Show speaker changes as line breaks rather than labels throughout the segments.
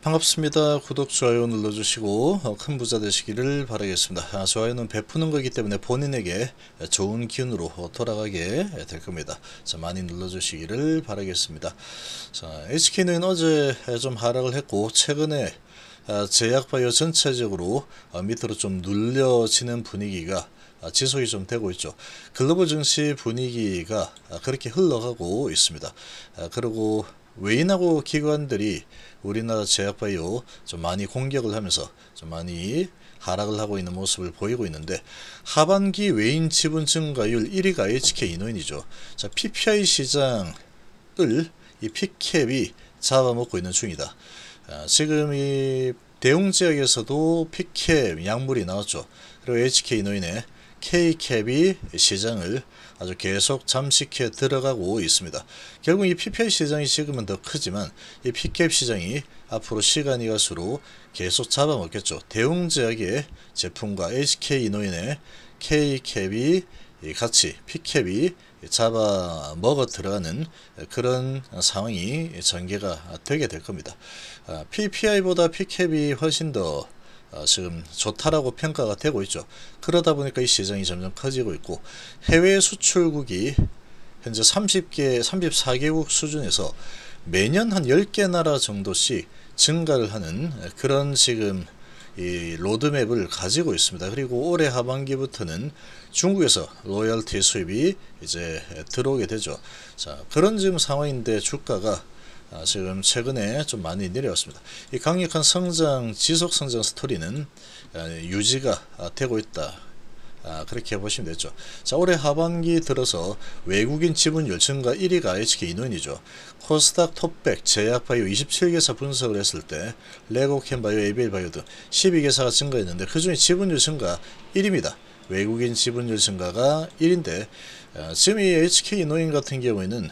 반갑습니다. 구독, 좋아요 눌러주시고 어, 큰 부자 되시기를 바라겠습니다. 아, 좋아요는 베푸는 거기 때문에 본인에게 좋은 기운으로 돌아가게 될 겁니다. 자, 많이 눌러주시기를 바라겠습니다. 자, HK는 어제 좀 하락을 했고 최근에 아, 제약바이오 전체적으로 어, 밑으로 좀 눌려지는 분위기가 아, 지속이 좀 되고 있죠. 글로벌 증시 분위기가 그렇게 흘러가고 있습니다. 그리고 외인하고 기관들이 우리나라 제약바이오 좀 많이 공격을 하면서 좀 많이 하락을 하고 있는 모습을 보이고 있는데 하반기 외인 지분 증가율 1위가 HK 이노인이죠. 자, PPI 시장을 이 피캡이 잡아먹고 있는 중이다. 아, 지금 이 대웅 지역에서도 피캡 약물이 나왔죠. 그리고 HK 노인의 K캡이 시장을 아주 계속 잠식해 들어가고 있습니다. 결국 이 PPL 시장이 지금은 더 크지만 이 PCAP 시장이 앞으로 시간이 갈수록 계속 잡아먹겠죠. 대웅제약의 제품과 HK 이노인의 K캡이 같이 P캡이 잡아 먹어 들어가는 그런 상황이 전개가 되게 될 겁니다. PPI보다 아, P캡이 훨씬 더 어, 지금 좋다라고 평가가 되고 있죠. 그러다 보니까 이 시장이 점점 커지고 있고 해외 수출국이 현재 30개, 34개국 수준에서 매년 한 10개 나라 정도씩 증가를 하는 그런 지금 이 로드맵을 가지고 있습니다. 그리고 올해 하반기부터는 중국에서 로열티 수입이 이제 들어오게 되죠. 자, 그런 지금 상황인데 주가가 아, 지금 최근에 좀 많이 내려왔습니다. 이 강력한 성장, 지속 성장 스토리는 아, 유지가 아, 되고 있다. 아, 그렇게 보시면 되죠. 자, 올해 하반기 들어서 외국인 지분 열증가 1위가 HK 인원이죠. 코스닥 톱백 제약바이오 27개사 분석을 했을 때 레고캔바이오, 에이벨바이오 등 12개사가 증가했는데 그중에 지분율 증가 1위입니다. 외국인 지분율 증가가 1인데 지금 이 HK 인호 같은 경우에는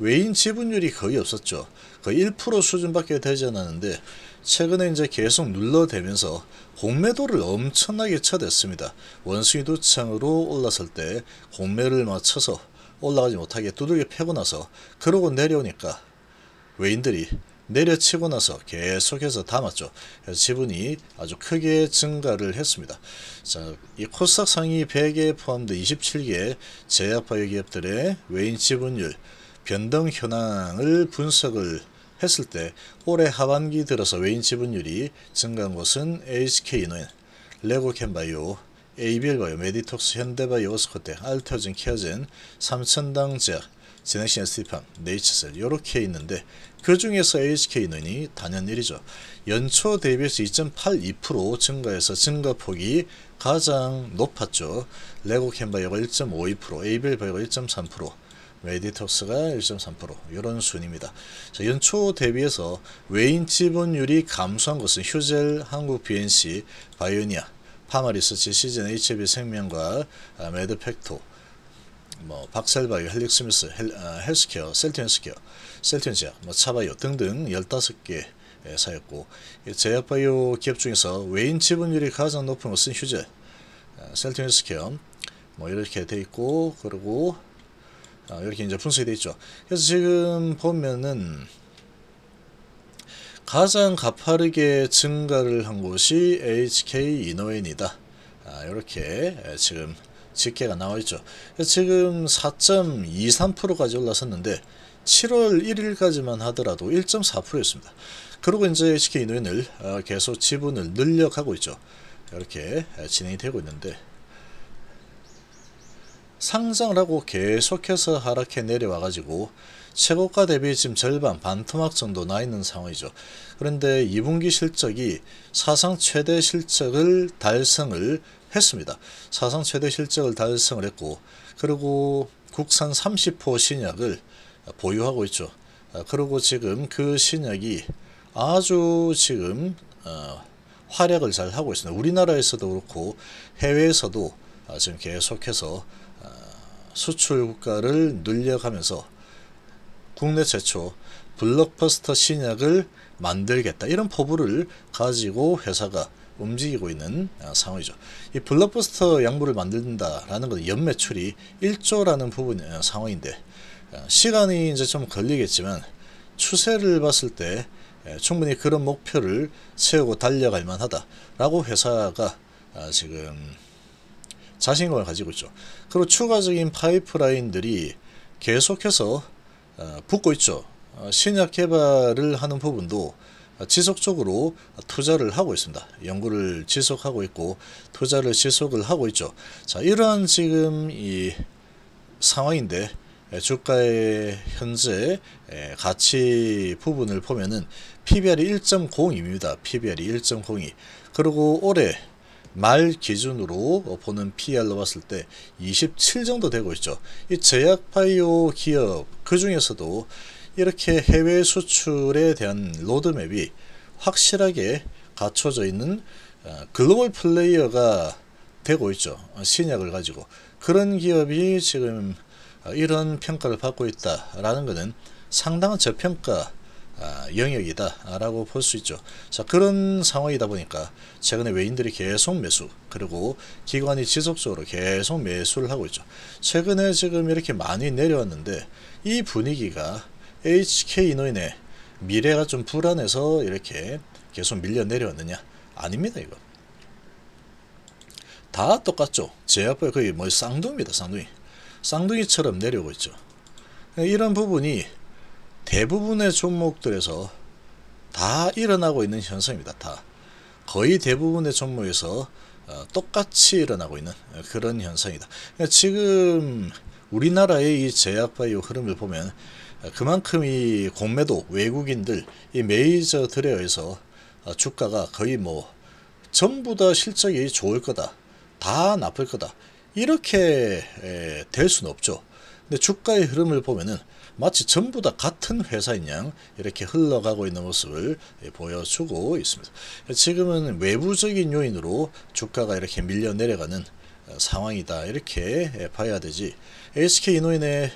외인 지분율이 거의 없었죠. 거의 1% 수준밖에 되지 않았는데 최근에 이제 계속 눌러대면서 공매도를 엄청나게 쳐댔습니다. 원숭이 도창으로 올라설 때 공매를 맞춰서 올라가지 못하게 두들겨 패고 나서 그러고 내려오니까 외인들이 내려치고 나서 계속해서 담았죠. 지분이 아주 크게 증가를 했습니다. 자, 이 코스닥 상위 100에 포함된 27개 제약바이오 기업들의 외인 지분율 변동 현황을 분석을 했을 때 올해 하반기 들어서 외인 지분율이 증가한 곳은 HK노인, 레고캔바이오, ABL바이오, 메디톡스, 현대바이오, 오스코텍, 알터진, 케어젠, 삼천당제약, 제넥신 스티팜, 네이처셀 이렇게 있는데 그 중에서 h k 인원이 단연 1위죠. 연초 대비해서 2.82% 증가해서 증가폭이 가장 높았죠. 레고캔바이오가 1.52%, a b l 바이오가 1.3%, 메디톡스가 1.3% 이런 순입니다. 자, 연초 대비해서 외인 지분율이 감소한 것은 휴젤, 한국 BNC, 바이오니아, 파마리서치, 시즌 HB 생명과 아, 메드팩토, 뭐 박셀바이오, 헬릭스미스, 헬, 아, 헬스케어, 셀티언스케어, 셀티언지아, 뭐 차바이오 등등 15개 예, 사였고 제약바이오 기업 중에서 외인 지분율이 가장 높은 것은 휴젤, 아, 셀티언스케어 뭐 이렇게 돼 있고 그리고 아, 이렇게 이제 분석이 되어 있죠. 그래서 지금 보면은 가장 가파르게 증가를 한 곳이 HK 이노엔이다. 아, 이렇게 지금 집계가 나와 있죠. 지금 4.23%까지 올라섰는데 7월 1일까지만 하더라도 1.4%였습니다. 그리고 이제 HK 이노엔을 어, 계속 지분을 늘려가고 있죠. 이렇게 진행이 되고 있는데 상승을 하고 계속해서 하락해 내려와 가지고 최고가 대비 지금 절반 반토막 정도 나 있는 상황이죠. 그런데 2분기 실적이 사상 최대 실적을 달성을 했습니다. 사상 최대 실적을 달성을 했고 그리고 국산 30호 신약을 보유하고 있죠. 그리고 지금 그 신약이 아주 지금 어, 활약을 잘 하고 있습니다. 우리나라에서도 그렇고 해외에서도 지금 계속해서 수출 국가를 늘려가면서 국내 최초 블록버스터 신약을 만들겠다 이런 포부를 가지고 회사가 움직이고 있는 아, 상황이죠. 이 블록버스터 약물을 만든다라는 건 연매출이 1조라는 부분 아, 상황인데 아, 시간이 이제 좀 걸리겠지만 추세를 봤을 때 예, 충분히 그런 목표를 세우고 달려갈 만하다라고 회사가 지금 자신감을 가지고 있죠. 그리고 추가적인 파이프라인들이 계속해서 어, 붙고 있죠. 어, 신약 개발을 하는 부분도 지속적으로 투자를 하고 있습니다. 연구를 지속하고 있고 투자를 지속을 하고 있죠. 자, 이러한 지금 이 상황인데 예, 주가의 현재 예, 가치 부분을 보면은 PBR이 1 0입니다 PBR이 1.02. 그리고 올해 말 기준으로 보는 p r 로 봤을 때 27 정도 되고 있죠. 이 제약 바이오 기업 그 중에서도 이렇게 해외 수출에 대한 로드맵이 확실하게 갖춰져 있는 어, 글로벌 플레이어가 되고 있죠. 신약을 가지고 그런 기업이 지금 어, 이런 평가를 받고 있다라는 것은 상당한 저평가 아, 영역이다라고 볼 수 있죠. 자 그런 상황이다 보니까 최근에 외인들이 계속 매수 그리고 기관이 지속적으로 계속 매수를 하고 있죠. 최근에 지금 이렇게 많이 내려왔는데 이 분위기가 HK 인호인의 미래가 좀 불안해서 이렇게 계속 밀려 내려왔느냐? 아닙니다 이거. 다 똑같죠. 제약벌 거의 뭐쌍둥이다 쌍둥이. 쌍둥이처럼 내려오고 있죠. 이런 부분이 대부분의 종목들에서 다 일어나고 있는 현상입니다. 다 거의 대부분의 종목에서 어, 똑같이 일어나고 있는 어, 그런 현상이다. 그러니까 지금 우리나라의 이 제약바이오 흐름을 보면 어, 그만큼 이 공매도 외국인들 이 메이저들에 의해서 주가가 거의 뭐 전부 다 실적이 좋을 거다 다 나쁠 거다 이렇게 될 수는 없죠 근데 주가의 흐름을 보면은 마치 전부 다 같은 회사인 양 이렇게 흘러가고 있는 모습을 예, 보여주고 있습니다. 지금은 외부적인 요인으로 주가가 이렇게 밀려 내려가는 어, 상황이다 이렇게 예, 봐야 되지 SK 이노인의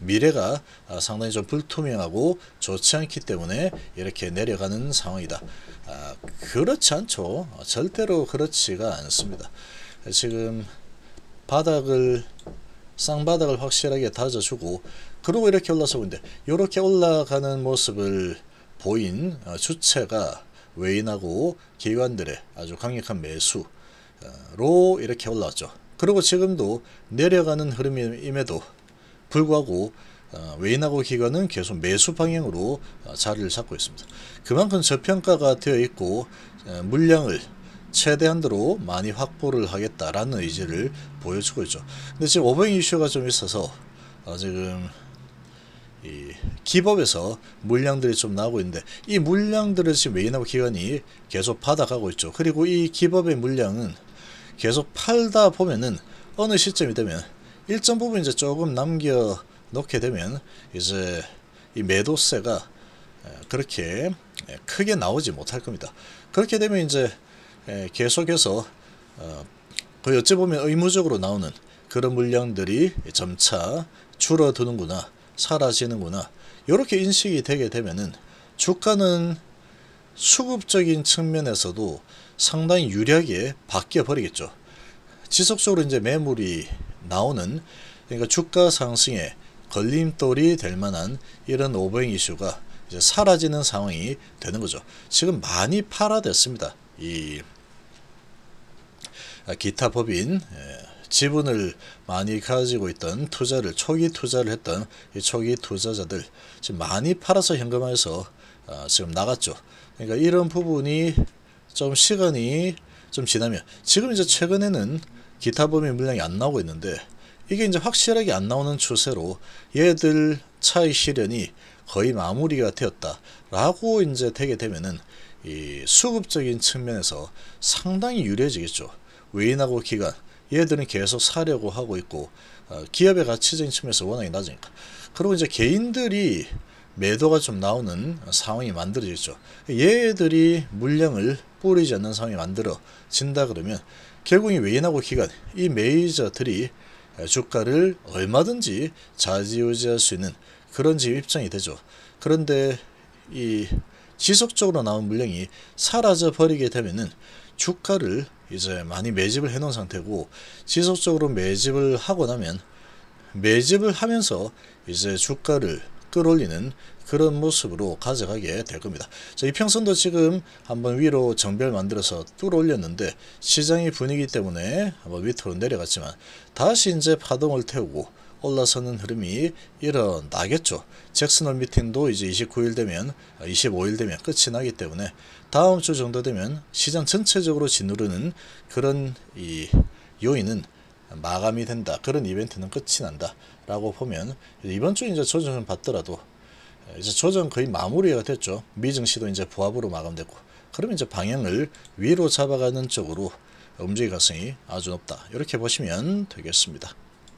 미래가 아, 상당히 좀 불투명하고 좋지 않기 때문에 이렇게 내려가는 상황이다. 아, 그렇지 않죠. 절대로 그렇지가 않습니다. 지금 바닥을 쌍바닥을 확실하게 다져주고 그리고 이렇게 올라서 근데 이렇게 올라가는 모습을 보인 어, 주체가 외인하고 기관들의 아주 강력한 매수로 이렇게 올라왔죠. 그리고 지금도 내려가는 흐름임에도 불구하고 어, 외인하고 기관은 계속 매수 방향으로 어, 자리를 잡고 있습니다. 그만큼 저평가가 되어 있고 물량을 최대한도로 많이 확보를 하겠다라는 의지를 보여주고 있죠. 근데 지금 오버행 이슈가 좀 있어서 지금 이 기법에서 물량들이 좀 나오고 있는데 이 물량들을 지금 메인업 기관이 계속 받아가고 있죠. 그리고 이 기법의 물량은 계속 팔다 보면은 어느 시점이 되면 일정 부분 이제 조금 남겨 놓게 되면 이제 이 매도세가 그렇게 크게 나오지 못할 겁니다. 그렇게 되면 이제 계속해서 어, 그 어찌 보면 의무적으로 나오는 그런 물량들이 점차 줄어드는구나 사라지는구나. 이렇게 인식이 되게 되면은 주가는 수급적인 측면에서도 상당히 유리하게 바뀌어 버리겠죠. 지속적으로 이제 매물이 나오는 그러니까 주가 상승에 걸림돌이 될 만한 이런 오버행 이슈가 이제 사라지는 상황이 되는 거죠. 지금 많이 팔아됐습니다이 기타 법인 예, 지분을 많이 가지고 있던 투자를 초기 투자를 했던 이 초기 투자자들 지금 많이 팔아서 현금화해서 어, 지금 나갔죠. 그러니까 이런 부분이 좀 시간이 좀 지나면 지금 이제 최근에는 기타 범위 물량이 안 나오고 있는데 이게 이제 확실하게 안 나오는 추세로 얘들 차익 실현이 거의 마무리가 되었다라고 이제 되게 되면은 이 수급적인 측면에서 상당히 유리해지겠죠. 외인하고 기간 얘들은 계속 사려고 하고 있고 어, 기업의 가치적인 측면에서 워낙에 낮으니까 그리고 이제 개인들이 매도가 좀 나오는 상황이 만들어지죠 얘들이 물량을 뿌리지 않는 상황이 만들어진다 그러면 결국 이 외인하고 기관 이 매니저들이 주가를 얼마든지 좌지우지할 수 있는 그런 지 입장이 되죠 그런데 이 지속적으로 나온 물량이 사라져 버리게 되면은 주가를 이제 많이 매집을 해놓은 상태고 지속적으로 매집을 하고 나면 매집을 하면서 이제 주가를 끌어올리는 그런 모습으로 가져가게 될 겁니다. 이평선도 지금 한번 위로 정별 만들어서 뚫어올렸는데 시장의 분위기 때문에 한번 밑으로 내려갔지만 다시 이제 파동을 태우고 올라서는 흐름이 일어나겠죠. 잭슨홀 미팅도 이제 29일 되면 25일 되면 끝이 나기 때문에 다음 주 정도 되면 시장 전체적으로 짓누르는 그런 이 요인은 마감이 된다. 그런 이벤트는 끝이 난다. 라고 보면 이번 주 이제 조정을 받더라도 이제 조정 거의 마무리가 됐죠. 미증시도 이제 부합으로 마감됐고 그러면 이제 방향을 위로 잡아가는 쪽으로 움직일 가능성이 아주 높다. 이렇게 보시면 되겠습니다.